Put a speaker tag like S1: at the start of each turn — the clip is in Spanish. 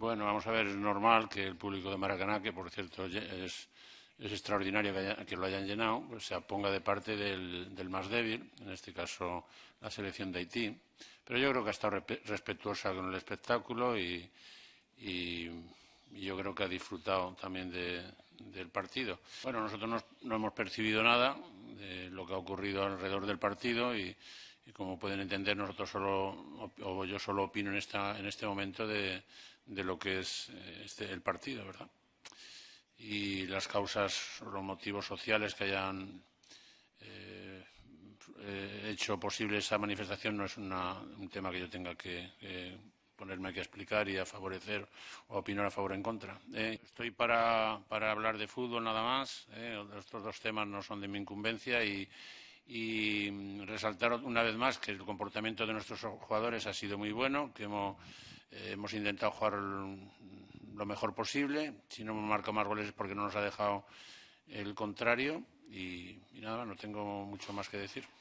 S1: Bueno, vamos a ver, es normal que el público de Maracaná, que por cierto es, extraordinario que, lo hayan llenado, pues se ponga de parte del, más débil, en este caso la selección de Haití. Pero yo creo que ha estado respetuosa con el espectáculo y, yo creo que ha disfrutado también del partido. Bueno, nosotros no, no hemos percibido nada de lo que ha ocurrido alrededor del partido y como pueden entender, nosotros solo, yo solo opino en, esta, en este momento de, lo que es eh, este, el partido, ¿verdad? Y las causas o los motivos sociales que hayan eh, eh, hecho posible esa manifestación no es un tema que yo tenga que ponerme aquí a explicar y a favorecer o opinar a favor o en contra. estoy para, para, hablar de fútbol nada más. Estos dos temas no son de mi incumbencia y y mm, resaltar una vez más que el comportamiento de nuestros jugadores ha sido muy bueno, que eh, hemos, intentado jugar lo mejor posible. Si no hemos marcado más goles es porque no nos ha dejado el contrario. y nada, no tengo mucho más que decir.